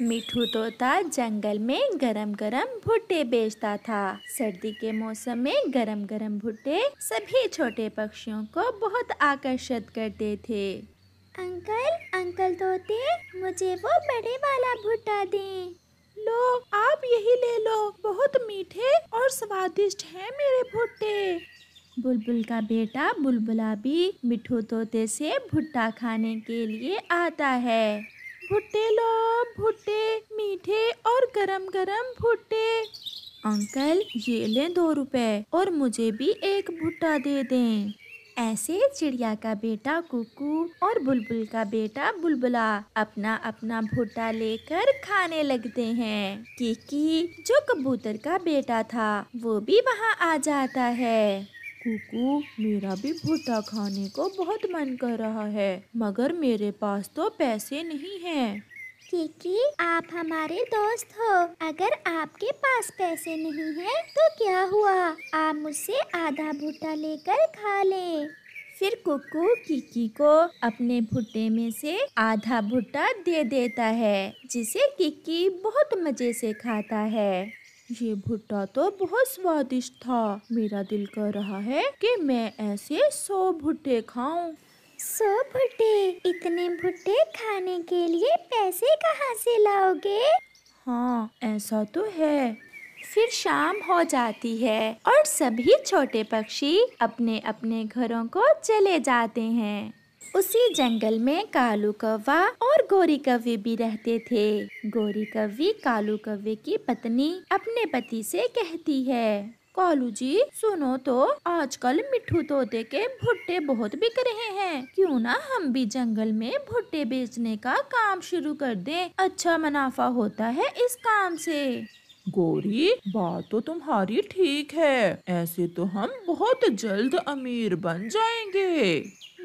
मिठू तोता जंगल में गरम गरम भुट्टे बेचता था सर्दी के मौसम में गरम गरम भुट्टे सभी छोटे पक्षियों को बहुत आकर्षित करते थे अंकल अंकल तोते मुझे वो बड़े वाला भुट्टा दें लो आप यही ले लो बहुत मीठे और स्वादिष्ट हैं मेरे भुट्टे बुलबुल का बेटा बुलबुला भी मिठू तोते से भुट्टा खाने के लिए आता है भुट्टे लो भुट्टे मीठे और गरम गरम भुट्टे अंकल ये ले दो रुपए और मुझे भी एक भुट्टा दे दें ऐसे चिड़िया का बेटा कुकू और बुलबुल का बेटा बुलबुला अपना अपना भुट्टा लेकर खाने लगते हैं कीकी जो कबूतर का बेटा था वो भी वहाँ आ जाता है कुकू मेरा भी भुट्टा खाने को बहुत मन कर रहा है मगर मेरे पास तो पैसे नहीं हैं। किकी आप हमारे दोस्त हो अगर आपके पास पैसे नहीं हैं तो क्या हुआ आप मुझसे आधा भुट्टा लेकर खा लें फिर कुकू किकी को अपने भुट्टे में से आधा भुट्टा दे देता है जिसे किकी बहुत मजे से खाता है ये भुट्टा तो बहुत स्वादिष्ट था मेरा दिल कर रहा है कि मैं ऐसे सौ भुट्टे खाऊं। सौ भुट्टे इतने भुट्टे खाने के लिए पैसे कहाँ से लाओगे हाँ ऐसा तो है फिर शाम हो जाती है और सभी छोटे पक्षी अपने अपने घरों को चले जाते हैं उसी जंगल में कालू कौवा और गोरी कव्य भी रहते थे गोरी कवि कालू कव्य की पत्नी अपने पति से कहती है कालू जी सुनो तो आजकल मिठू तोते के भुट्टे बहुत बिक रहे हैं क्यों ना हम भी जंगल में भुट्टे बेचने का काम शुरू कर दें अच्छा मुनाफा होता है इस काम से गोरी बात तो तुम्हारी ठीक है ऐसे तो हम बहुत जल्द अमीर बन जाएंगे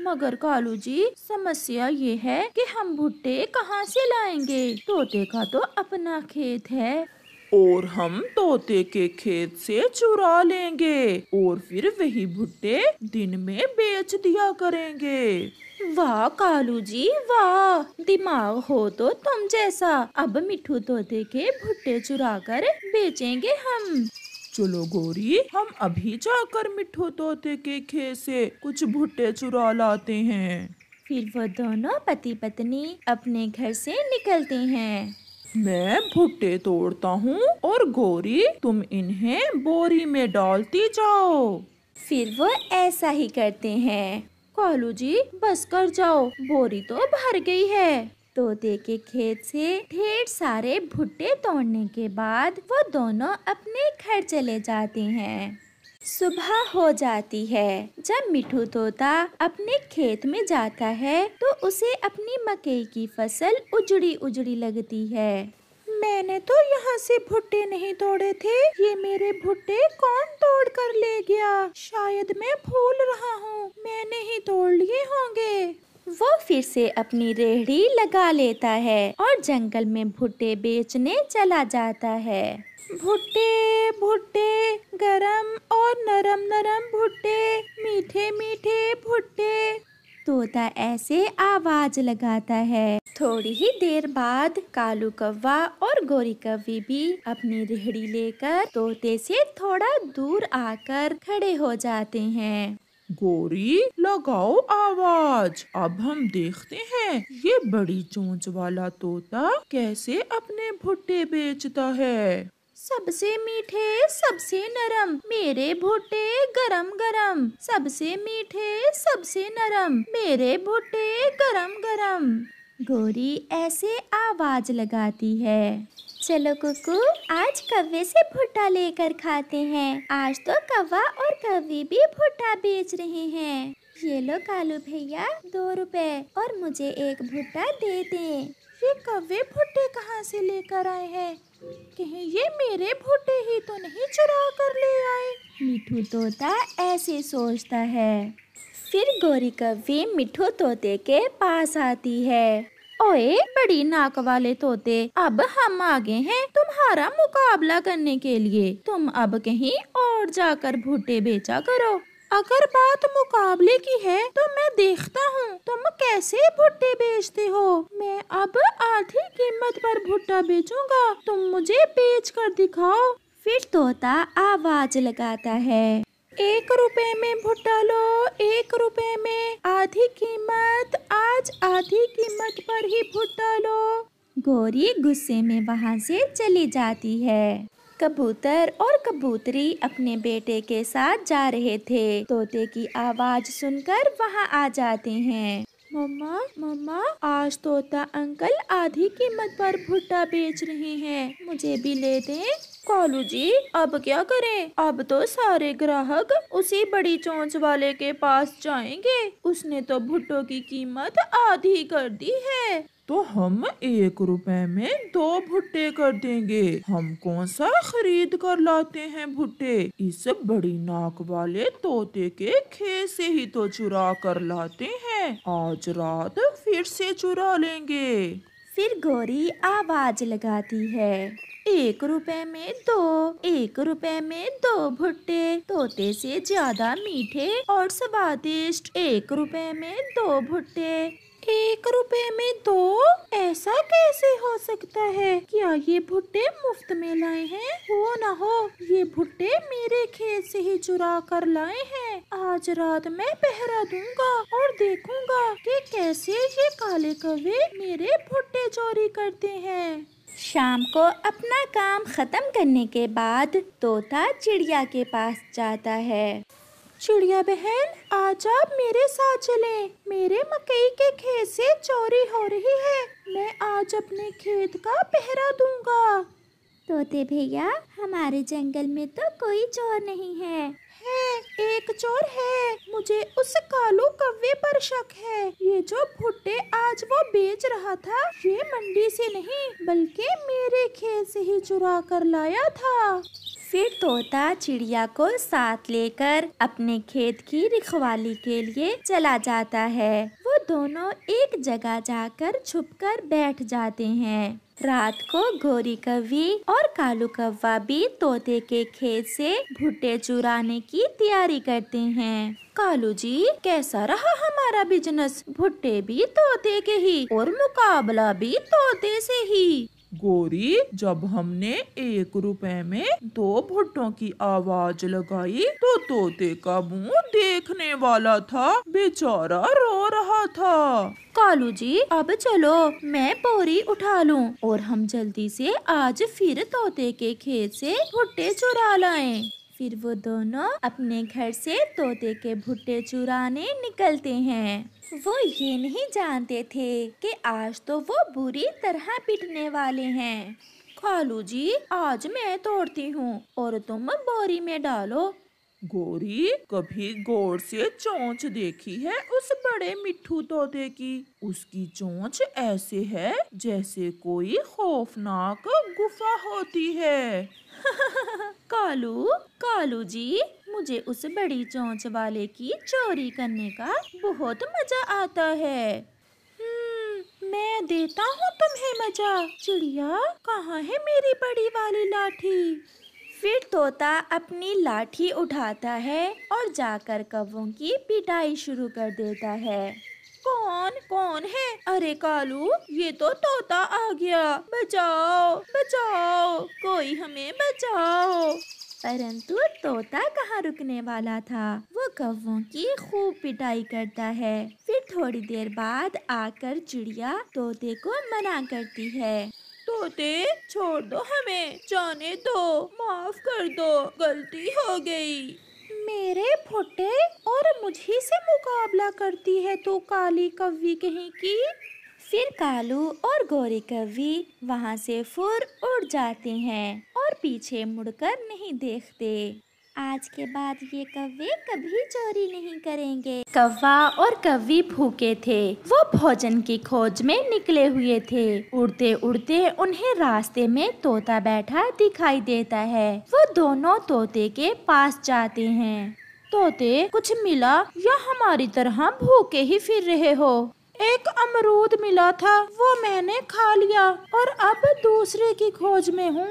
मगर कालू जी समस्या ये है कि हम भुट्टे कहाँ से लाएंगे तोते का तो अपना खेत है और हम तोते के खेत से चुरा लेंगे और फिर वही भुट्टे दिन में बेच दिया करेंगे वाह कालू जी वाह दिमाग हो तो तुम जैसा अब मिठू तोते के भुट्टे चुरा कर बेचेंगे हम चलो गोरी हम अभी जाकर मिठो तोते के खे से कुछ भुट्टे चुरा लाते हैं फिर वो दोनों पति पत्नी अपने घर से निकलते हैं मैं भुट्टे तोड़ता हूँ और गोरी तुम इन्हें बोरी में डालती जाओ फिर वो ऐसा ही करते हैं कालू जी बस कर जाओ बोरी तो भर गई है तोते के खेत से ढेर सारे भुट्टे तोड़ने के बाद वो दोनों अपने घर चले जाते हैं सुबह हो जाती है जब मिठू तोता अपने खेत में जाता है तो उसे अपनी मकई की फसल उजड़ी उजड़ी लगती है मैंने तो यहाँ से भुट्टे नहीं तोड़े थे ये मेरे भुट्टे कौन तोड़ कर ले गया शायद मैं भूल रहा हूँ मैंने ही तोड़ लिए होंगे वो फिर से अपनी रेहड़ी लगा लेता है और जंगल में भुट्टे बेचने चला जाता है भुट्टे भुट्टे गरम और नरम नरम भुट्टे मीठे मीठे भुट्टे तोता ऐसे आवाज लगाता है थोड़ी ही देर बाद कालू कौवा और गोरी कवि भी अपनी रेहड़ी लेकर तोते से थोड़ा दूर आकर खड़े हो जाते हैं गोरी लगाओ आवाज अब हम देखते हैं ये बड़ी चोंच वाला तोता कैसे अपने भुट्टे बेचता है सबसे मीठे सबसे नरम मेरे भुट्टे गरम गरम सबसे मीठे सबसे नरम मेरे भुट्टे गरम गरम गोरी ऐसे आवाज लगाती है चलो कुकू आज कव्वे से भुट्टा लेकर खाते हैं आज तो कव्वा और कवी भी भुट्टा बेच रहे हैं ये लो कालू भैया दो रुपए और मुझे एक भुट्टा दे दे ये कव्वे भुट्टे कहाँ से लेकर आए हैं कहीं ये मेरे भुट्टे ही तो नहीं चुरा कर ले आए मिठू तोता ऐसे सोचता है फिर गौरी कव्वे मिठू तोते के पास आती है ओए बड़ी नाक वाले तोते अब हम आगे हैं तुम्हारा मुकाबला करने के लिए तुम अब कहीं और जाकर भुट्टे बेचा करो अगर बात मुकाबले की है तो मैं देखता हूँ तुम कैसे भुट्टे बेचते हो मैं अब आधी कीमत पर भुट्टा बेचूंगा तुम मुझे बेच कर दिखाओ फिर तोता आवाज लगाता है एक रुपए में भुट्टा लो एक रुपए में आधी कीमत आज आधी कीमत पर ही भुट्टा लो गोरी गुस्से में वहाँ से चली जाती है कबूतर और कबूतरी अपने बेटे के साथ जा रहे थे तोते की आवाज सुनकर वहाँ आ जाते हैं मम्मा मम्मा आज तोता अंकल आधी कीमत पर भुट्टा बेच रहे हैं मुझे भी ले दें कॉलू जी अब क्या करें अब तो सारे ग्राहक उसी बड़ी चोंच वाले के पास जाएंगे उसने तो भुट्टो की कीमत आधी कर दी है तो हम एक रुपए में दो भुट्टे कर देंगे हम कौन सा खरीद कर लाते हैं भुट्टे इस बड़ी नाक वाले तोते के खेत से ही तो चुरा कर लाते हैं आज रात फिर से चुरा लेंगे फिर गोरी आवाज लगाती है एक रुपए में दो एक रुपए में दो भुट्टे तोते से ज्यादा मीठे और स्वादिष्ट एक रुपए में दो भुट्टे एक रुपए में दो ऐसा कैसे हो सकता है क्या ये भुट्टे मुफ्त में लाए हैं हो ना हो ये भुट्टे मेरे खेत से ही चुरा कर लाए हैं आज रात मैं पहरा दूंगा और देखूंगा कि कैसे ये काले कवे मेरे भुट्टे चोरी करते हैं शाम को अपना काम खत्म करने के बाद तोता चिड़िया के पास जाता है चिड़िया बहन आज आप मेरे साथ चलें। मेरे मकई के खेत से चोरी हो रही है मैं आज अपने खेत का पहरा दूंगा तोते भैया हमारे जंगल में तो कोई चोर नहीं है है एक चोर है मुझे उस कालू कव्वे पर शक है ये जो भुट्टे आज वो बेच रहा था ये मंडी से नहीं बल्कि मेरे खेत से ही चुरा कर लाया था फिर तोता चिड़िया को साथ लेकर अपने खेत की रखवाली के लिए चला जाता है वो दोनों एक जगह जाकर छुपकर बैठ जाते हैं रात को गोरी कवि और कालू कव्वा भी तोते के खेत से भुट्टे चुराने की तैयारी करते हैं कालू जी कैसा रहा हमारा बिजनेस भुट्टे भी तोते के ही और मुकाबला भी तोते से ही गोरी जब हमने एक रुपए में दो भुट्टों की आवाज लगाई तो तोते का मुंह देखने वाला था बेचारा रो रहा था कालू जी अब चलो मैं बोरी उठा लूं और हम जल्दी से आज फिर तोते के खेत से भुट्टे चुरा लाएं। फिर वो दोनों अपने घर से तोते के भुट्टे चुराने निकलते हैं वो ये नहीं जानते थे कि आज तो वो बुरी तरह पिटने वाले हैं खालू जी आज मैं तोड़ती हूँ और तुम बोरी में डालो गोरी कभी गौर से चोंच देखी है उस बड़े मिठू तोते की उसकी चोंच ऐसे है जैसे कोई खौफनाक गुफा होती है कालू कालू जी मुझे उस बड़ी चोंच वाले की चोरी करने का बहुत मजा आता है हम्म, मैं देता हूँ तुम्हें मजा चिड़िया कहाँ है मेरी बड़ी वाली लाठी फिर तोता अपनी लाठी उठाता है और जाकर कौवों की पिटाई शुरू कर देता है कौन कौन है अरे कालू ये तो तोता आ गया बचाओ बचाओ कोई हमें बचाओ परंतु तोता कहाँ रुकने वाला था वो कौवों की खूब पिटाई करता है फिर थोड़ी देर बाद आकर चिड़िया तोते को मना करती है तोते छोड़ दो हमें जाने दो माफ कर दो गलती हो गई मेरे फोटे और मुझे से मुकाबला करती है तो काली कवि कहीं की फिर कालू और गोरी कवि वहाँ से फुर उड़ जाते हैं और पीछे मुड़कर नहीं देखते आज के बाद ये कव्वे कभी चोरी नहीं करेंगे कव्वा और कव्वी भूखे थे वो भोजन की खोज में निकले हुए थे उड़ते उड़ते उन्हें रास्ते में तोता बैठा दिखाई देता है वो दोनों तोते के पास जाते हैं तोते कुछ मिला या हमारी तरह भूखे ही फिर रहे हो एक अमरूद मिला था वो मैंने खा लिया और अब दूसरे की खोज में हूँ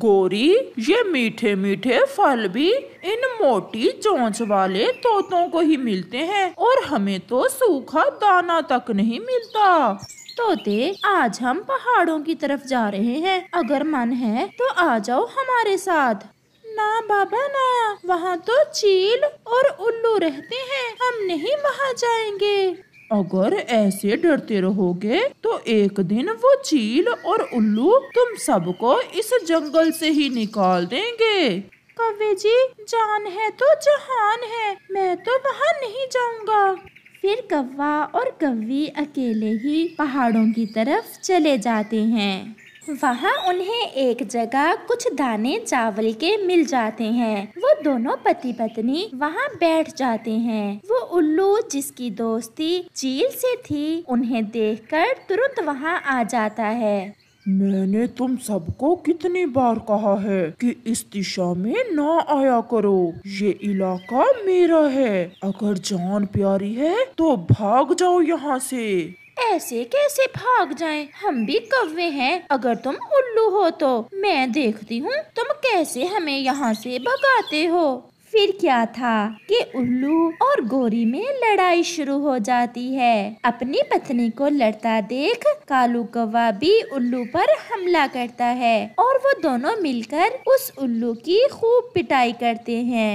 गोरी ये मीठे मीठे फल भी इन मोटी चोंच वाले तोतों को ही मिलते हैं और हमें तो सूखा दाना तक नहीं मिलता तोते आज हम पहाड़ों की तरफ जा रहे हैं अगर मन है तो आ जाओ हमारे साथ ना बाबा ना वहाँ तो चील और उल्लू रहते हैं हम नहीं वहाँ जाएंगे अगर ऐसे डरते रहोगे तो एक दिन वो चील और उल्लू तुम सबको इस जंगल से ही निकाल देंगे कवे जी जान है तो जहान है मैं तो वहाँ नहीं जाऊँगा फिर कव्वा और कव्वी अकेले ही पहाड़ों की तरफ चले जाते हैं वहाँ उन्हें एक जगह कुछ दाने चावल के मिल जाते हैं वो दोनों पति पत्नी वहाँ बैठ जाते हैं वो उल्लू जिसकी दोस्ती चील से थी उन्हें देखकर तुरंत वहाँ आ जाता है मैंने तुम सबको कितनी बार कहा है कि इस दिशा में ना आया करो ये इलाका मेरा है अगर जान प्यारी है तो भाग जाओ यहाँ से ऐसे कैसे भाग जाएं? हम भी कौवे हैं अगर तुम उल्लू हो तो मैं देखती हूँ तुम कैसे हमें यहाँ से भगाते हो फिर क्या था कि उल्लू और गोरी में लड़ाई शुरू हो जाती है अपनी पत्नी को लड़ता देख कालू कौवा भी उल्लू पर हमला करता है और वो दोनों मिलकर उस उल्लू की खूब पिटाई करते हैं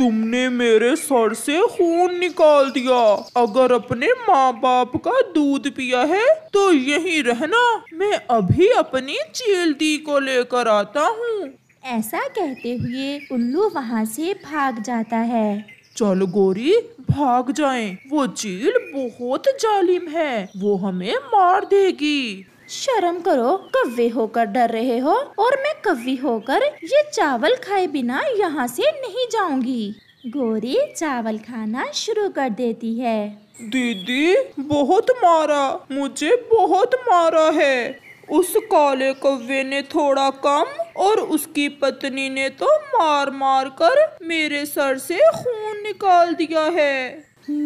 तुमने मेरे सर से खून निकाल दिया अगर अपने माँ बाप का दूध पिया है तो यही रहना मैं अभी अपनी चेलती को लेकर आता हूँ ऐसा कहते हुए उल्लू वहाँ से भाग जाता है चलो गोरी भाग जाएं। वो चील बहुत जालिम है वो हमें मार देगी शर्म करो कव्वे होकर डर रहे हो और मैं कव्वी होकर ये चावल खाए बिना यहाँ से नहीं जाऊंगी गोरी चावल खाना शुरू कर देती है दीदी बहुत मारा मुझे बहुत मारा है उस काले कव्वे ने थोड़ा कम और उसकी पत्नी ने तो मार मार कर मेरे सर से खून निकाल दिया है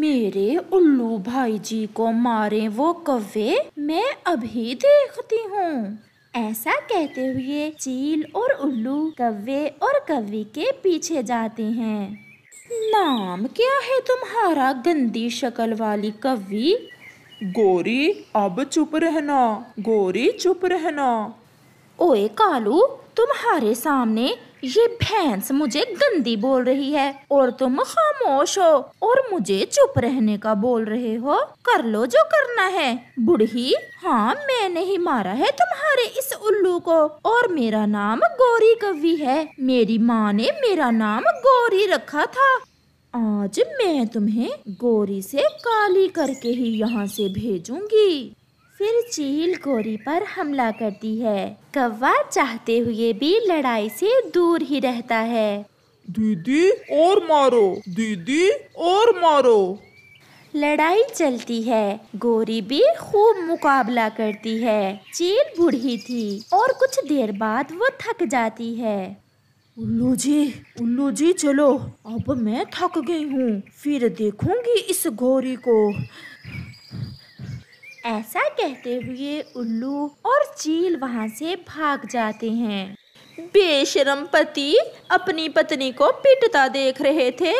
मेरे उल्लू भाई जी को मारे वो कव्वे मैं अभी देखती हूँ ऐसा कहते हुए चील और उल्लू कव्वे और कव्वी के पीछे जाते हैं नाम क्या है तुम्हारा गंदी शक्ल वाली कवि गोरी अब चुप रहना गोरी चुप रहना ओए कालू तुम्हारे सामने ये भैंस मुझे गंदी बोल रही है और तुम खामोश हो और मुझे चुप रहने का बोल रहे हो कर लो जो करना है बुढ़ी हाँ मैंने ही मारा है तुम्हारे इस उल्लू को और मेरा नाम गौरी कवि है मेरी माँ ने मेरा नाम गौरी रखा था आज मैं तुम्हें गोरी से काली करके ही यहाँ से भेजूंगी फिर चील गोरी पर हमला करती है कौवा चाहते हुए भी लड़ाई से दूर ही रहता है दीदी और मारो दीदी और मारो लड़ाई चलती है गोरी भी खूब मुकाबला करती है चील बूढ़ी थी और कुछ देर बाद वो थक जाती है उल्लू जी उल्लू जी चलो अब मैं थक गई हूँ फिर देखूंगी इस गोरी को ऐसा कहते हुए उल्लू और चील वहाँ से भाग जाते हैं बेशरम पति अपनी पत्नी को पिटता देख रहे थे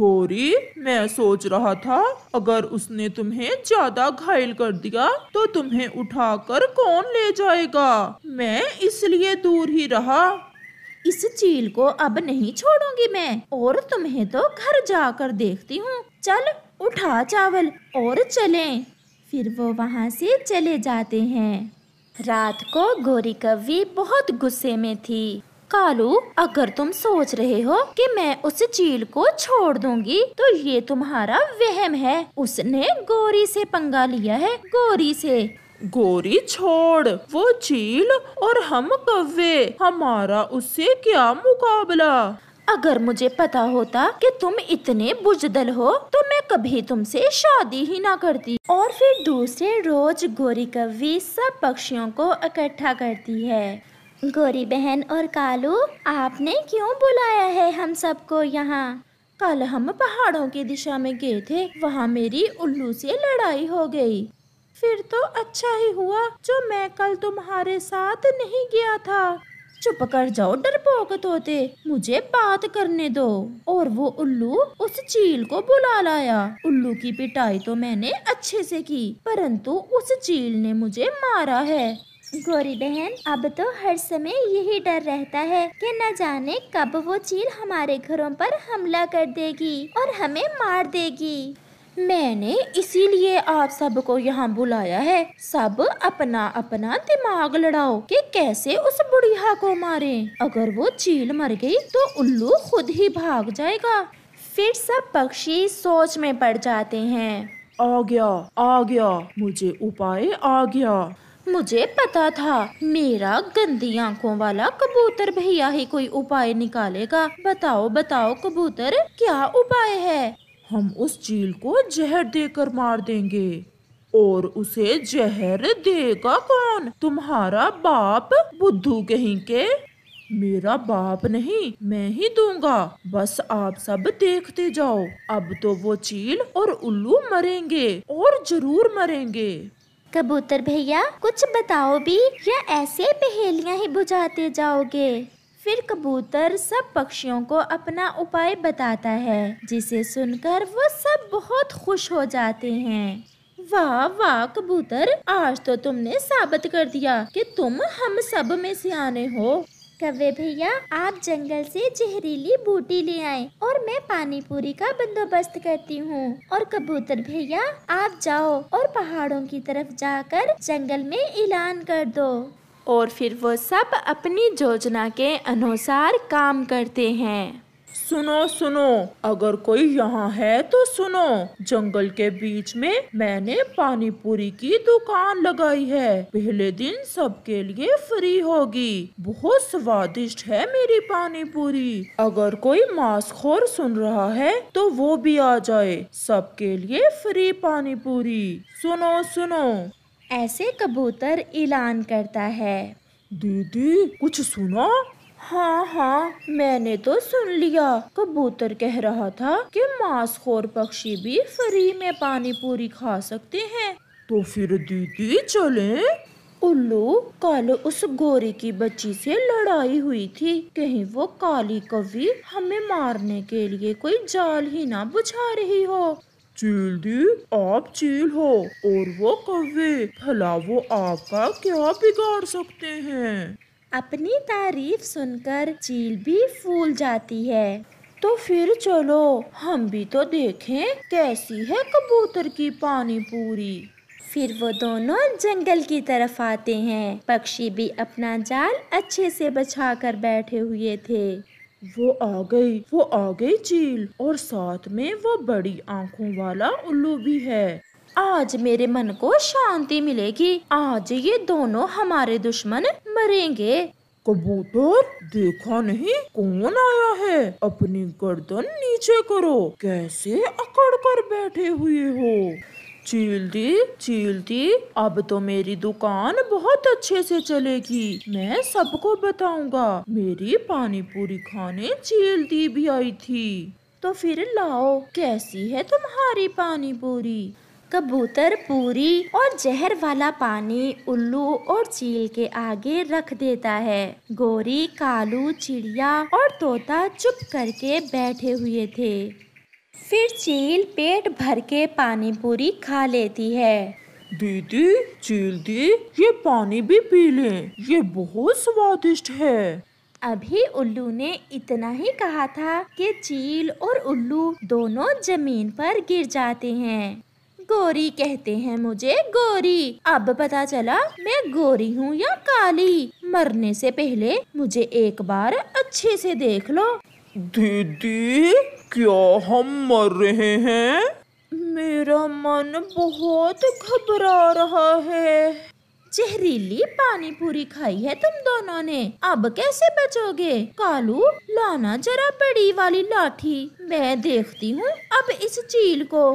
गौरी मैं सोच रहा था अगर उसने तुम्हें ज्यादा घायल कर दिया तो तुम्हें उठाकर कौन ले जाएगा मैं इसलिए दूर ही रहा इस चील को अब नहीं छोड़ूंगी मैं और तुम्हें तो घर जाकर देखती हूँ चल उठा चावल और चलें। फिर वो वहाँ से चले जाते हैं रात को गोरी कवि बहुत गुस्से में थी कालू अगर तुम सोच रहे हो कि मैं उस चील को छोड़ दूंगी तो ये तुम्हारा वहम है उसने गोरी से पंगा लिया है गोरी से गोरी छोड़ वो चील और हम कव्वे हमारा उससे क्या मुकाबला अगर मुझे पता होता कि तुम इतने बुजदल हो तो मैं कभी तुमसे शादी ही ना करती और फिर दूसरे रोज गोरी कवि सब पक्षियों को इकट्ठा करती है गोरी बहन और कालू आपने क्यों बुलाया है हम सबको यहाँ कल हम पहाड़ों की दिशा में गए थे वहाँ मेरी उल्लू से लड़ाई हो गई फिर तो अच्छा ही हुआ जो मैं कल तुम्हारे साथ नहीं गया था चुप कर जाओ डरपोक तोते मुझे बात करने दो और वो उल्लू उस चील को बुला लाया उल्लू की पिटाई तो मैंने अच्छे से की परंतु उस चील ने मुझे मारा है गोरी बहन अब तो हर समय यही डर रहता है कि न जाने कब वो चील हमारे घरों पर हमला कर देगी और हमें मार देगी मैंने इसीलिए आप सबको यहाँ बुलाया है सब अपना अपना दिमाग लड़ाओ कि कैसे उस बुढ़िया को मारे अगर वो चील मर गई तो उल्लू खुद ही भाग जाएगा फिर सब पक्षी सोच में पड़ जाते हैं आ गया आ गया मुझे उपाय आ गया मुझे पता था मेरा गंदी आंखों वाला कबूतर भैया ही कोई उपाय निकालेगा बताओ बताओ कबूतर क्या उपाय है हम उस चील को जहर देकर मार देंगे और उसे जहर देगा कौन तुम्हारा बाप बुद्धू कहीं के मेरा बाप नहीं मैं ही दूंगा बस आप सब देखते जाओ अब तो वो चील और उल्लू मरेंगे और जरूर मरेंगे कबूतर भैया कुछ बताओ भी या ऐसे पहेलियां ही बुझाते जाओगे फिर कबूतर सब पक्षियों को अपना उपाय बताता है जिसे सुनकर वो सब बहुत खुश हो जाते हैं वाह वाह कबूतर आज तो तुमने साबित कर दिया कि तुम हम सब में से आने हो कवे भैया आप जंगल से जहरीली बूटी ले आए और मैं पानी पूरी का बंदोबस्त करती हूँ और कबूतर भैया आप जाओ और पहाड़ों की तरफ जाकर जंगल में ऐलान कर दो और फिर वो सब अपनी योजना के अनुसार काम करते हैं सुनो सुनो अगर कोई यहाँ है तो सुनो जंगल के बीच में मैंने पानी पूरी की दुकान लगाई है पहले दिन सबके लिए फ्री होगी बहुत स्वादिष्ट है मेरी पानी पूरी अगर कोई मास्कोर सुन रहा है तो वो भी आ जाए सबके लिए फ्री पानी पूरी सुनो सुनो ऐसे कबूतर ऐलान करता है दीदी कुछ सुना हाँ हाँ मैंने तो सुन लिया कबूतर कह रहा था कि मांसखोर पक्षी भी फ्री में पानी पूरी खा सकते हैं तो फिर दीदी चले उल्लू कल उस गोरी की बच्ची से लड़ाई हुई थी कहीं वो काली कवि हमें मारने के लिए कोई जाल ही ना बुझा रही हो जल्दी आप चील हो और वो कौवे भला वो आपका क्या बिगाड़ सकते हैं अपनी तारीफ सुनकर चील भी फूल जाती है तो फिर चलो हम भी तो देखें कैसी है कबूतर की पानी पूरी फिर वो दोनों जंगल की तरफ आते हैं पक्षी भी अपना जाल अच्छे से बचा कर बैठे हुए थे वो आ गई वो आ गई चील और साथ में वो बड़ी आंखों वाला उल्लू भी है आज मेरे मन को शांति मिलेगी आज ये दोनों हमारे दुश्मन मरेंगे कबूतर देखा नहीं कौन आया है अपनी गर्दन नीचे करो कैसे अकड़ कर बैठे हुए हो चील चील्दी अब तो मेरी दुकान बहुत अच्छे से चलेगी मैं सबको बताऊंगा मेरी पानी पूरी खाने दी भी आई थी तो फिर लाओ कैसी है तुम्हारी पानी पूरी कबूतर पूरी और जहर वाला पानी उल्लू और चील के आगे रख देता है गोरी कालू चिड़िया और तोता चुप करके बैठे हुए थे फिर चील पेट भर के पानी पूरी खा लेती है दीदी चील दी ये पानी भी पी लें ये बहुत स्वादिष्ट है अभी उल्लू ने इतना ही कहा था कि चील और उल्लू दोनों जमीन पर गिर जाते हैं गोरी कहते हैं मुझे गोरी अब पता चला मैं गोरी हूँ या काली मरने से पहले मुझे एक बार अच्छे से देख लो दीदी क्या हम मर रहे हैं मेरा मन बहुत घबरा रहा है जहरीली पानी पूरी खाई है तुम दोनों ने अब कैसे बचोगे कालू लाना जरा बड़ी वाली लाठी मैं देखती हूँ अब इस चील को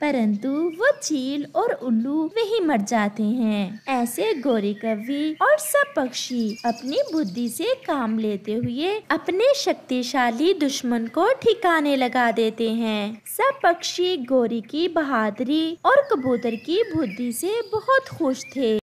परंतु वो चील और उल्लू वही मर जाते हैं ऐसे गोरे कवि और सब पक्षी अपनी बुद्धि से काम लेते हुए अपने शक्तिशाली दुश्मन को ठिकाने लगा देते हैं सब पक्षी गोरी की बहादुरी और कबूतर की बुद्धि से बहुत खुश थे